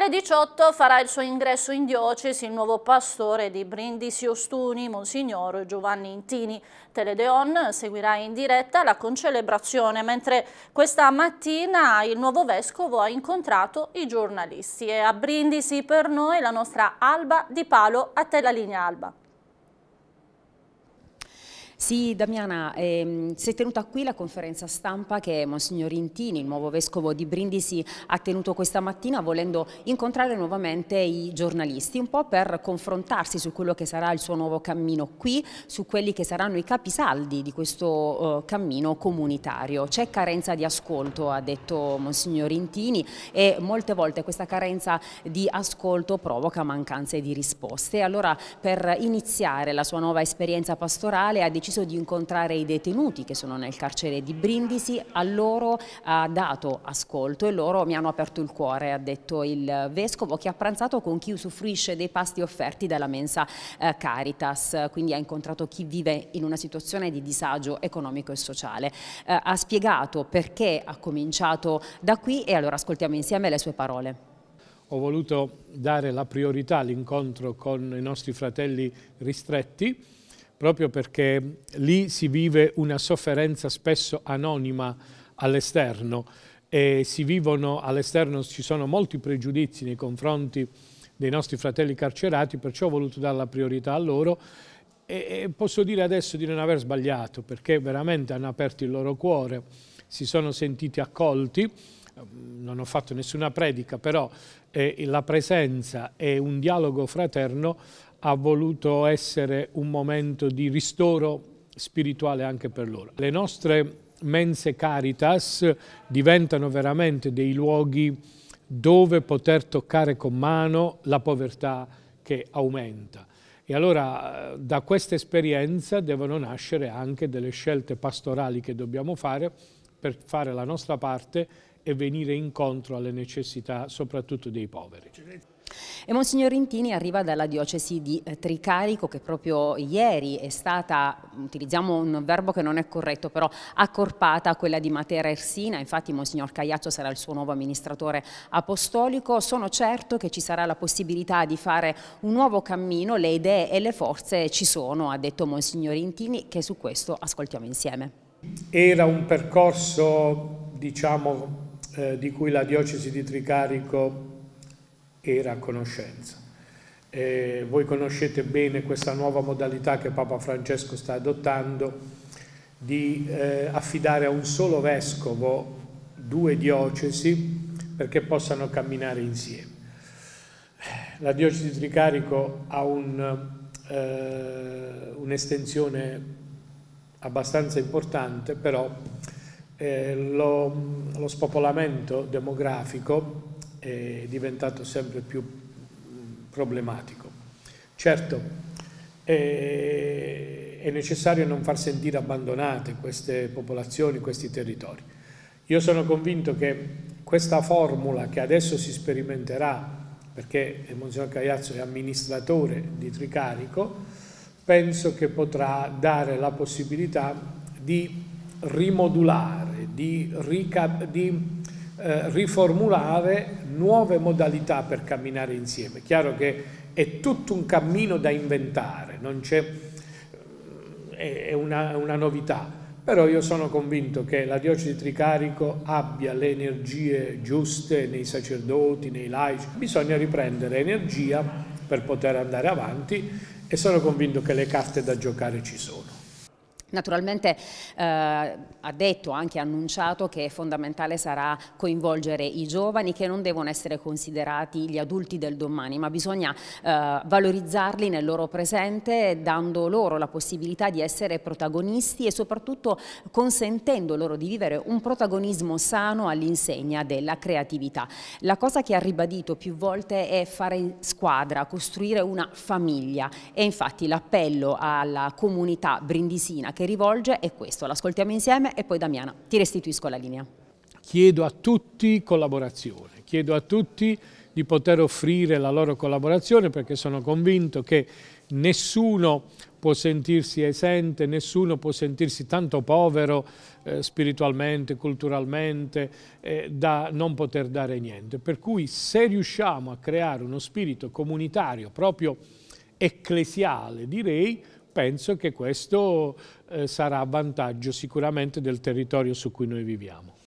Alle 18 farà il suo ingresso in diocesi il nuovo pastore di Brindisi Ostuni, Monsignor Giovanni Intini. Teledeon seguirà in diretta la concelebrazione, mentre questa mattina il nuovo vescovo ha incontrato i giornalisti. E a Brindisi per noi la nostra Alba di Palo, a te la linea Alba. Sì, Damiana, ehm, si è tenuta qui la conferenza stampa che Monsignor Intini, il nuovo vescovo di Brindisi, ha tenuto questa mattina volendo incontrare nuovamente i giornalisti, un po' per confrontarsi su quello che sarà il suo nuovo cammino qui, su quelli che saranno i capisaldi di questo eh, cammino comunitario. C'è carenza di ascolto, ha detto Monsignor Intini, e molte volte questa carenza di ascolto provoca mancanze di risposte. Allora, per iniziare la sua nuova esperienza pastorale ha deciso deciso di incontrare i detenuti che sono nel carcere di Brindisi, a loro ha dato ascolto e loro mi hanno aperto il cuore, ha detto il Vescovo, che ha pranzato con chi usufruisce dei pasti offerti dalla mensa eh, Caritas, quindi ha incontrato chi vive in una situazione di disagio economico e sociale. Eh, ha spiegato perché ha cominciato da qui e allora ascoltiamo insieme le sue parole ho voluto dare la priorità all'incontro con i nostri fratelli ristretti proprio perché lì si vive una sofferenza spesso anonima all'esterno e si vivono all'esterno, ci sono molti pregiudizi nei confronti dei nostri fratelli carcerati, perciò ho voluto dare la priorità a loro e posso dire adesso di non aver sbagliato perché veramente hanno aperto il loro cuore, si sono sentiti accolti, non ho fatto nessuna predica, però eh, la presenza e un dialogo fraterno ha voluto essere un momento di ristoro spirituale anche per loro. Le nostre mense caritas diventano veramente dei luoghi dove poter toccare con mano la povertà che aumenta. E allora eh, da questa esperienza devono nascere anche delle scelte pastorali che dobbiamo fare per fare la nostra parte e venire incontro alle necessità soprattutto dei poveri. E Monsignor Intini arriva dalla diocesi di eh, Tricarico che proprio ieri è stata, utilizziamo un verbo che non è corretto, però accorpata a quella di Matera Ersina, infatti Monsignor Cagliazzo sarà il suo nuovo amministratore apostolico. Sono certo che ci sarà la possibilità di fare un nuovo cammino, le idee e le forze ci sono, ha detto Monsignor Intini, che su questo ascoltiamo insieme. Era un percorso, diciamo, eh, di cui la diocesi di Tricarico era a conoscenza. Eh, voi conoscete bene questa nuova modalità che Papa Francesco sta adottando di eh, affidare a un solo vescovo due diocesi perché possano camminare insieme. La diocesi di Tricarico ha eh, un'estensione eh, un abbastanza importante, però eh, lo, lo spopolamento demografico è diventato sempre più problematico. Certo, è necessario non far sentire abbandonate queste popolazioni, questi territori. Io sono convinto che questa formula che adesso si sperimenterà, perché Monsignor Cagliazzo è amministratore di Tricarico, penso che potrà dare la possibilità di rimodulare, di, di eh, riformulare nuove modalità per camminare insieme. Chiaro che è tutto un cammino da inventare, eh, è, una, una novità, però io sono convinto che la diocesi di Tricarico abbia le energie giuste nei sacerdoti, nei laici, bisogna riprendere energia per poter andare avanti e sono convinto che le carte da giocare ci sono. Naturalmente eh, ha detto, anche annunciato che fondamentale sarà coinvolgere i giovani che non devono essere considerati gli adulti del domani, ma bisogna eh, valorizzarli nel loro presente dando loro la possibilità di essere protagonisti e soprattutto consentendo loro di vivere un protagonismo sano all'insegna della creatività. La cosa che ha ribadito più volte è fare squadra, costruire una famiglia e infatti l'appello alla comunità brindisina che rivolge è questo. L'ascoltiamo insieme e poi Damiana, ti restituisco la linea. Chiedo a tutti collaborazione, chiedo a tutti di poter offrire la loro collaborazione perché sono convinto che nessuno può sentirsi esente, nessuno può sentirsi tanto povero eh, spiritualmente, culturalmente, eh, da non poter dare niente. Per cui se riusciamo a creare uno spirito comunitario, proprio ecclesiale direi, penso che questo eh, sarà a vantaggio sicuramente del territorio su cui noi viviamo.